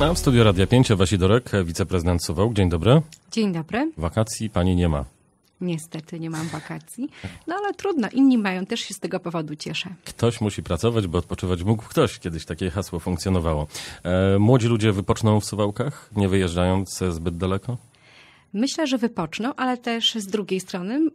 A w studiu Radia 5 Wasi Dorek, wiceprezydent Suwałk. Dzień dobry. Dzień dobry. Wakacji pani nie ma. Niestety nie mam wakacji, no ale trudno, inni mają, też się z tego powodu cieszę. Ktoś musi pracować, bo odpoczywać mógł ktoś. Kiedyś takie hasło funkcjonowało. E, młodzi ludzie wypoczną w Suwałkach, nie wyjeżdżając zbyt daleko? Myślę, że wypoczną, ale też z drugiej strony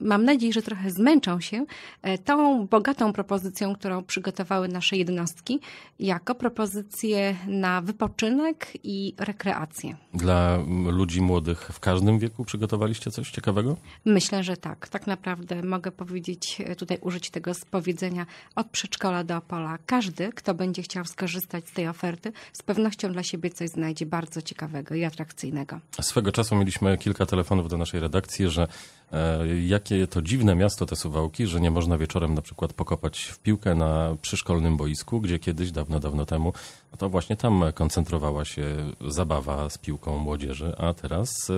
mam nadzieję, że trochę zmęczą się e, tą bogatą propozycją, którą przygotowały nasze jednostki, jako propozycje na wypoczynek i rekreację. Dla mm, ludzi młodych w każdym wieku przygotowaliście coś ciekawego? Myślę, że tak. Tak naprawdę mogę powiedzieć, e, tutaj użyć tego spowiedzenia od przedszkola do Opola. Każdy, kto będzie chciał skorzystać z tej oferty, z pewnością dla siebie coś znajdzie bardzo ciekawego i atrakcyjnego. Swego czasu mieliśmy kilka telefonów do naszej redakcji, że E, jakie to dziwne miasto te Suwałki, że nie można wieczorem na przykład pokopać w piłkę na przyszkolnym boisku, gdzie kiedyś, dawno, dawno temu, no to właśnie tam koncentrowała się zabawa z piłką młodzieży, a teraz e,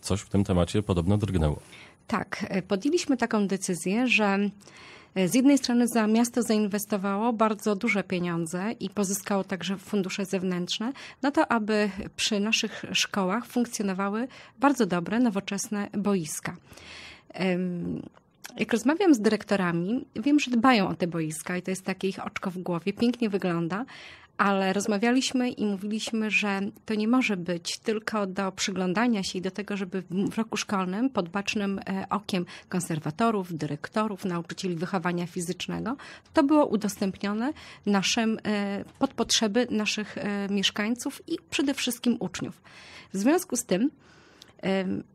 coś w tym temacie podobno drgnęło. Tak, e, podjęliśmy taką decyzję, że E, z jednej strony za miasto zainwestowało bardzo duże pieniądze i pozyskało także fundusze zewnętrzne na to, aby przy naszych szkołach funkcjonowały bardzo dobre, nowoczesne boiska. Jak rozmawiam z dyrektorami, wiem, że dbają o te boiska i to jest takie ich oczko w głowie, pięknie wygląda, ale rozmawialiśmy i mówiliśmy, że to nie może być tylko do przyglądania się i do tego, żeby w roku szkolnym pod bacznym e, okiem konserwatorów, dyrektorów, nauczycieli wychowania fizycznego to było udostępnione naszym, e, pod potrzeby naszych e, mieszkańców i przede wszystkim uczniów. W związku z tym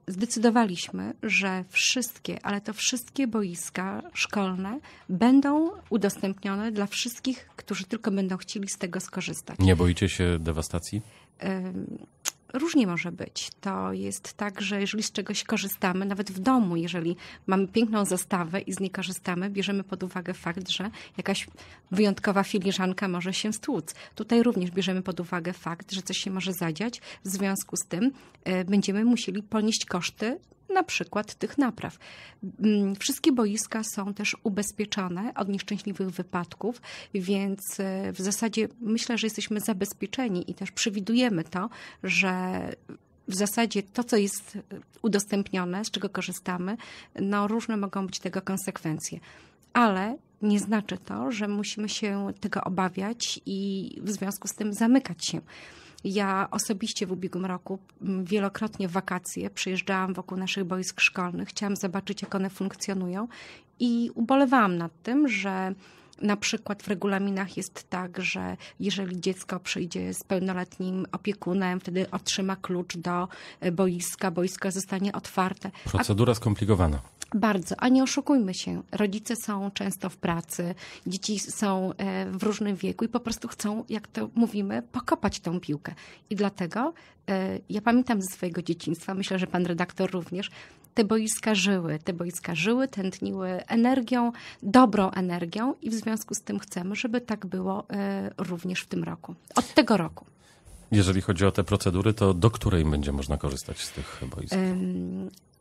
zdecydowaliśmy, że wszystkie, ale to wszystkie boiska szkolne będą udostępnione dla wszystkich, którzy tylko będą chcieli z tego skorzystać. Nie boicie się dewastacji? różnie może być. To jest tak, że jeżeli z czegoś korzystamy, nawet w domu, jeżeli mamy piękną zestawę i z niej korzystamy, bierzemy pod uwagę fakt, że jakaś wyjątkowa filiżanka może się stłuc. Tutaj również bierzemy pod uwagę fakt, że coś się może zadziać. W związku z tym y, będziemy musieli ponieść koszty na przykład tych napraw. Mm, wszystkie boiska są też ubezpieczone od nieszczęśliwych wypadków, więc e, w zasadzie myślę, że jesteśmy zabezpieczeni i też przewidujemy to, że w zasadzie to, co jest e, udostępnione, z czego korzystamy, no różne mogą być tego konsekwencje. Ale nie znaczy to, że musimy się tego obawiać i w związku z tym zamykać się. Ja osobiście w ubiegłym roku mm, wielokrotnie w wakacje przyjeżdżałam wokół naszych boisk szkolnych, chciałam zobaczyć, jak one funkcjonują i ubolewałam nad tym, że na przykład w regulaminach jest tak, że jeżeli dziecko przyjdzie z pełnoletnim opiekunem, wtedy otrzyma klucz do e, boiska, boisko zostanie otwarte. Procedura A... skomplikowana. Bardzo, a nie oszukujmy się. Rodzice są często w pracy, dzieci są e, w różnym wieku i po prostu chcą, jak to mówimy, pokopać tą piłkę. I dlatego e, ja pamiętam ze swojego dzieciństwa, myślę, że pan redaktor również, te boiska żyły. Te boiska żyły, tętniły energią, dobrą energią i w związku z tym chcemy, żeby tak było e, również w tym roku. Od tego roku. Jeżeli chodzi o te procedury, to do której będzie można korzystać z tych boisk?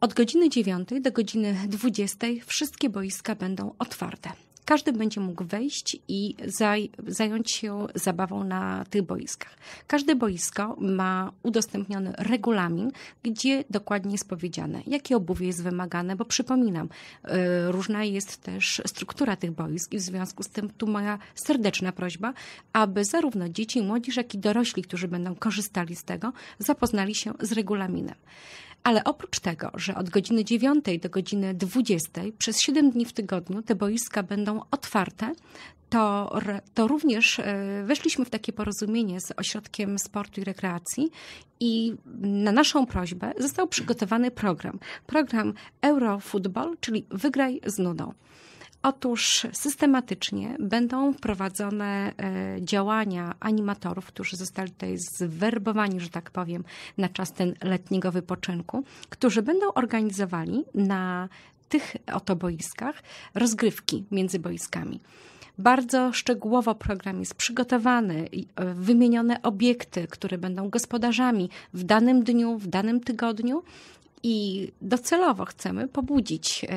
Od godziny 9 do godziny 20 wszystkie boiska będą otwarte. Każdy będzie mógł wejść i zaj zająć się zabawą na tych boiskach. Każde boisko ma udostępniony regulamin, gdzie dokładnie jest powiedziane, jakie obuwie jest wymagane, bo przypominam, e, różna jest też struktura tych boisk i w związku z tym tu moja serdeczna prośba, aby zarówno dzieci, młodzież, jak i dorośli, którzy będą korzystali z tego, zapoznali się z regulaminem. Ale oprócz tego, że od godziny 9 do godziny 20 przez 7 dni w tygodniu te boiska będą otwarte, to, to również e, weszliśmy w takie porozumienie z Ośrodkiem Sportu i Rekreacji i na naszą prośbę został przygotowany program. Program Eurofootball, czyli Wygraj z nudą. Otóż systematycznie będą prowadzone e, działania animatorów, którzy zostali tutaj zwerbowani, że tak powiem, na czas ten letniego wypoczynku, którzy będą organizowali na tych oto boiskach rozgrywki między boiskami. Bardzo szczegółowo program jest przygotowany, e, wymienione obiekty, które będą gospodarzami w danym dniu, w danym tygodniu, i docelowo chcemy pobudzić e,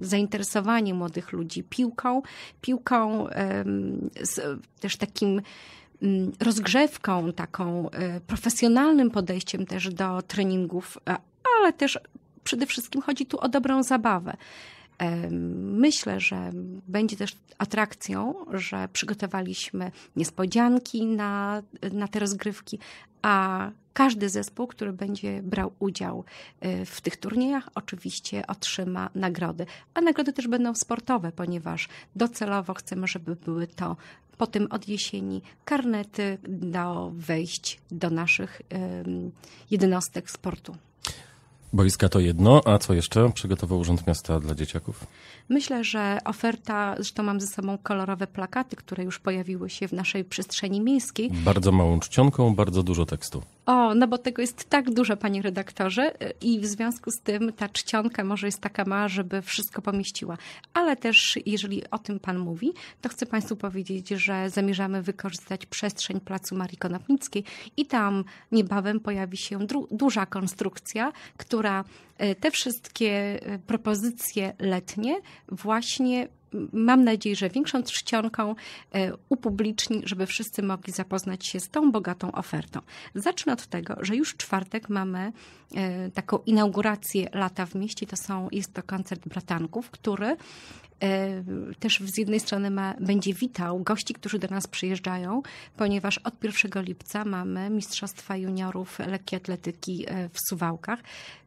zainteresowanie młodych ludzi piłką, piłką z też takim mm, rozgrzewką, taką e, profesjonalnym podejściem też do treningów, ale też przede wszystkim chodzi tu o dobrą zabawę. Myślę, że będzie też atrakcją, że przygotowaliśmy niespodzianki na, na te rozgrywki, a każdy zespół, który będzie brał udział y, w tych turniejach, oczywiście otrzyma nagrody. A nagrody też będą sportowe, ponieważ docelowo chcemy, żeby były to tym od jesieni karnety do wejść do naszych jednostek sportu. Boiska to jedno, a co jeszcze przygotował Urząd Miasta dla dzieciaków? Myślę, że oferta, zresztą mam ze sobą kolorowe plakaty, które już pojawiły się w naszej przestrzeni miejskiej. Bardzo małą czcionką, bardzo dużo tekstu o, no bo tego jest tak dużo, panie redaktorze, y, i w związku z tym ta czcionka może jest taka mała, żeby wszystko pomieściła. Ale też, jeżeli o tym pan mówi, to chcę państwu powiedzieć, że zamierzamy wykorzystać przestrzeń Placu Marii Konopnickiej i tam niebawem pojawi się duża konstrukcja, która E, te wszystkie e, propozycje letnie właśnie mam nadzieję, że większą czcionką e, upubliczni, żeby wszyscy mogli zapoznać się z tą bogatą ofertą. Zacznę od tego, że już czwartek mamy taką inaugurację lata w mieście. To są, jest to koncert bratanków, który E, też z jednej strony ma, będzie witał gości, którzy do nas przyjeżdżają, ponieważ od 1 lipca mamy Mistrzostwa Juniorów Lekkiej Atletyki e, w Suwałkach.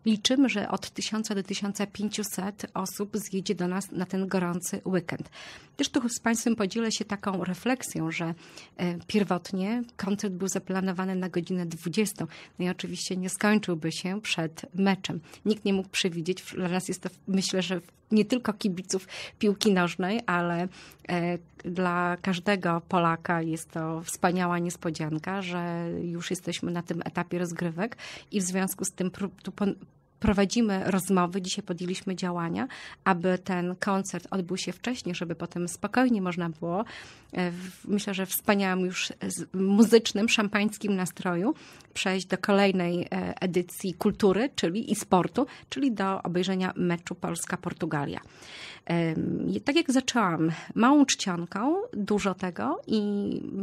Liczymy, że od 1000 do 1500 osób zjedzie do nas na ten gorący weekend. Też tu z Państwem podzielę się taką refleksją, że e, pierwotnie koncert był zaplanowany na godzinę 20. No i oczywiście nie skończyłby się przed meczem. Nikt nie mógł przewidzieć. Dla nas jest to, myślę, że nie tylko kibiców piłki nożnej, ale e, dla każdego Polaka jest to wspaniała niespodzianka, że już jesteśmy na tym etapie rozgrywek i w związku z tym prowadzimy rozmowy, dzisiaj podjęliśmy działania, aby ten koncert odbył się wcześniej, żeby potem spokojnie można było, e, myślę, że wspaniałym już muzycznym, szampańskim nastroju przejść do kolejnej e, edycji kultury, czyli i sportu, czyli do obejrzenia meczu Polska-Portugalia. Tak jak zaczęłam, małą czcionką, dużo tego i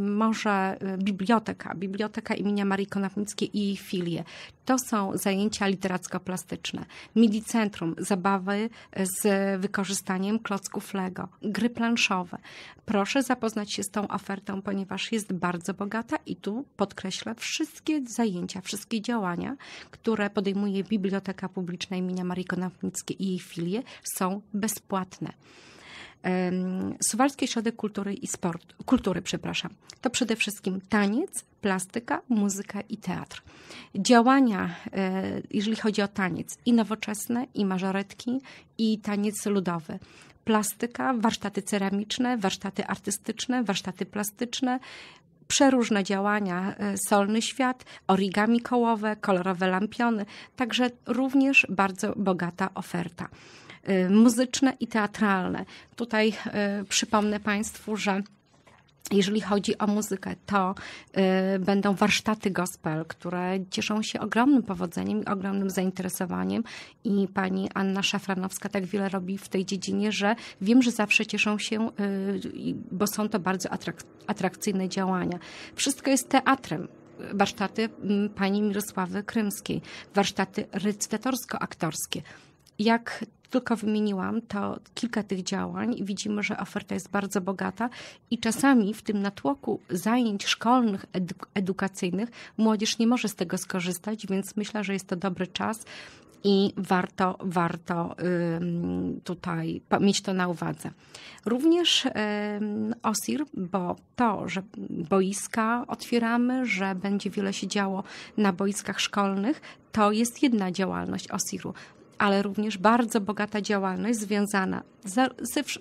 może e, biblioteka, biblioteka imienia Marii Konopnickiej i jej filie, to są zajęcia literacko-plastyczne, milicentrum, zabawy e, z wykorzystaniem klocków Lego, gry planszowe. Proszę zapoznać się z tą ofertą, ponieważ jest bardzo bogata i tu podkreślę wszystkie zajęcia, wszystkie działania, które podejmuje Biblioteka Publiczna imienia Marii Konopnickiej i jej filie są bezpłatne. Suwalski Środek Kultury i Sport Kultury, przepraszam. To przede wszystkim taniec, plastyka, muzyka i teatr. Działania, e, jeżeli chodzi o taniec, i nowoczesne, i mażoretki, i taniec ludowy plastyka, warsztaty ceramiczne, warsztaty artystyczne, warsztaty plastyczne, przeróżne działania, e, solny świat, origami kołowe, kolorowe lampiony, także również bardzo bogata oferta. Y, muzyczne i teatralne. Tutaj y, przypomnę Państwu, że jeżeli chodzi o muzykę, to y, będą warsztaty gospel, które cieszą się ogromnym powodzeniem i ogromnym zainteresowaniem. I pani Anna Szafranowska tak wiele robi w tej dziedzinie, że wiem, że zawsze cieszą się, bo są to bardzo atrak- atrakcyjne działania. Wszystko jest teatrem warsztaty mm, pani Mirosławy Krymskiej, warsztaty recytatorsko-aktorskie. Jak tylko wymieniłam, to kilka tych działań i widzimy, że oferta jest bardzo bogata i czasami w tym natłoku zajęć szkolnych, edukacyjnych młodzież nie może z tego skorzystać, więc myślę, że jest to dobry czas i warto, warto tutaj mieć to na uwadze. Również OSIR, bo to, że boiska otwieramy, że będzie wiele się działo na boiskach szkolnych, to jest jedna działalność OSIR-u ale również bardzo bogata działalność związana ze,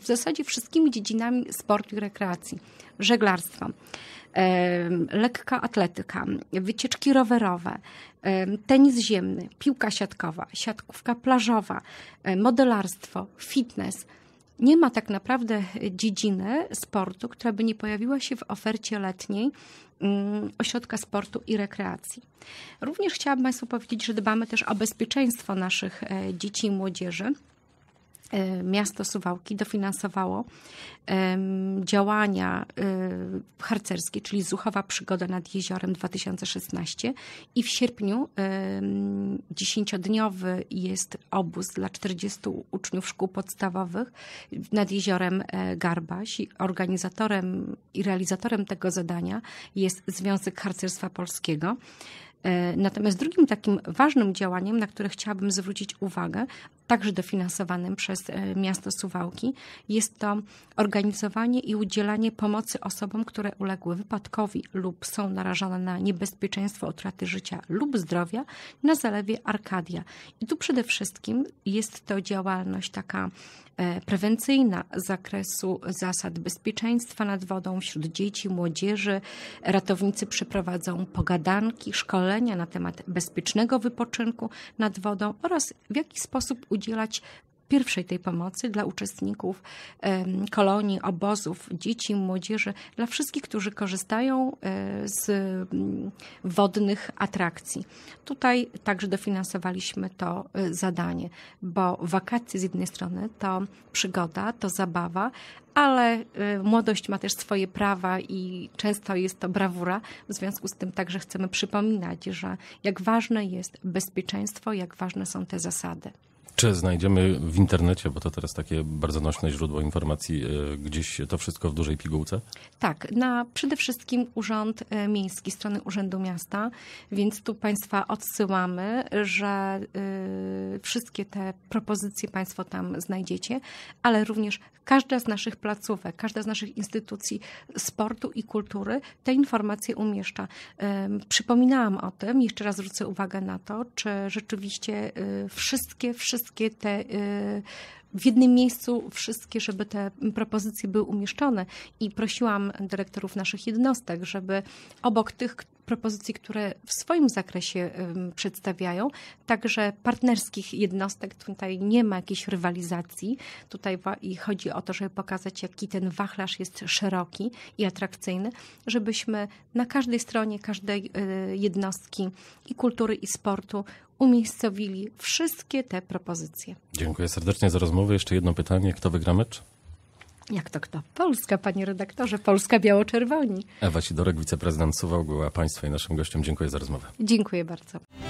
w zasadzie wszystkimi dziedzinami sportu i rekreacji, żeglarstwem lekka atletyka, wycieczki rowerowe, tenis ziemny, piłka siatkowa, siatkówka plażowa, modelarstwo, fitness – nie ma tak naprawdę dziedziny sportu, która by nie pojawiła się w ofercie letniej mm, ośrodka sportu i rekreacji. Również chciałabym Państwu powiedzieć, że dbamy też o bezpieczeństwo naszych e, dzieci i młodzieży. E, miasto Suwałki dofinansowało działania e, harcerskie, czyli Zuchowa Przygoda nad Jeziorem 2016 i w sierpniu dziesięciodniowy jest obóz dla 40 uczniów szkół podstawowych nad Jeziorem e, Garbaś. Organizatorem i realizatorem tego zadania jest Związek Harcerstwa Polskiego. Natomiast drugim takim ważnym działaniem, na które chciałabym zwrócić uwagę, także dofinansowanym przez e, miasto Suwałki. Jest to organizowanie i udzielanie pomocy osobom, które uległy wypadkowi lub są narażone na niebezpieczeństwo utraty życia lub zdrowia na zalewie Arkadia. I tu przede wszystkim jest to działalność taka e, prewencyjna z zakresu zasad bezpieczeństwa nad wodą wśród dzieci, młodzieży. Ratownicy przeprowadzą pogadanki, szkolenia na temat bezpiecznego wypoczynku nad wodą oraz w jaki sposób udzielać udzielać pierwszej tej pomocy dla uczestników kolonii, obozów, dzieci, młodzieży, dla wszystkich, którzy korzystają e, z mm, wodnych atrakcji. Tutaj także dofinansowaliśmy to e, zadanie, bo wakacje z jednej strony to przygoda, to zabawa, ale e, młodość ma też swoje prawa i często jest to brawura. W związku z tym także chcemy przypominać, że jak ważne jest bezpieczeństwo, jak ważne są te zasady. Czy znajdziemy w internecie, bo to teraz takie bardzo nośne źródło informacji, e, gdzieś to wszystko w dużej pigułce? Tak, na przede wszystkim Urząd e, Miejski, strony Urzędu Miasta, więc tu Państwa odsyłamy, że e, wszystkie te propozycje Państwo tam znajdziecie, ale również każda z naszych placówek, każda z naszych instytucji sportu i kultury te informacje umieszcza. Przypominałam o tym, jeszcze raz zwrócę uwagę na to, czy rzeczywiście wszystkie, wszystkie wszystkie te y, w jednym miejscu wszystkie, żeby te propozycje były umieszczone. I prosiłam dyrektorów naszych jednostek, żeby obok tych, propozycji, które w swoim zakresie przedstawiają, także partnerskich jednostek. Tutaj nie ma jakiejś rywalizacji. Tutaj chodzi o to, żeby pokazać, jaki ten wachlarz jest szeroki i atrakcyjny, żebyśmy na każdej stronie, każdej e, jednostki i kultury, i sportu umiejscowili wszystkie te propozycje. Dziękuję serdecznie za rozmowę. Jeszcze jedno pytanie. Kto wygra mecz? Jak to kto? Polska, panie redaktorze, Polska biało-czerwoni. Ewa Sidorek, wiceprezydent Suwałku, a państwu i naszym gościom dziękuję za rozmowę. Dziękuję bardzo.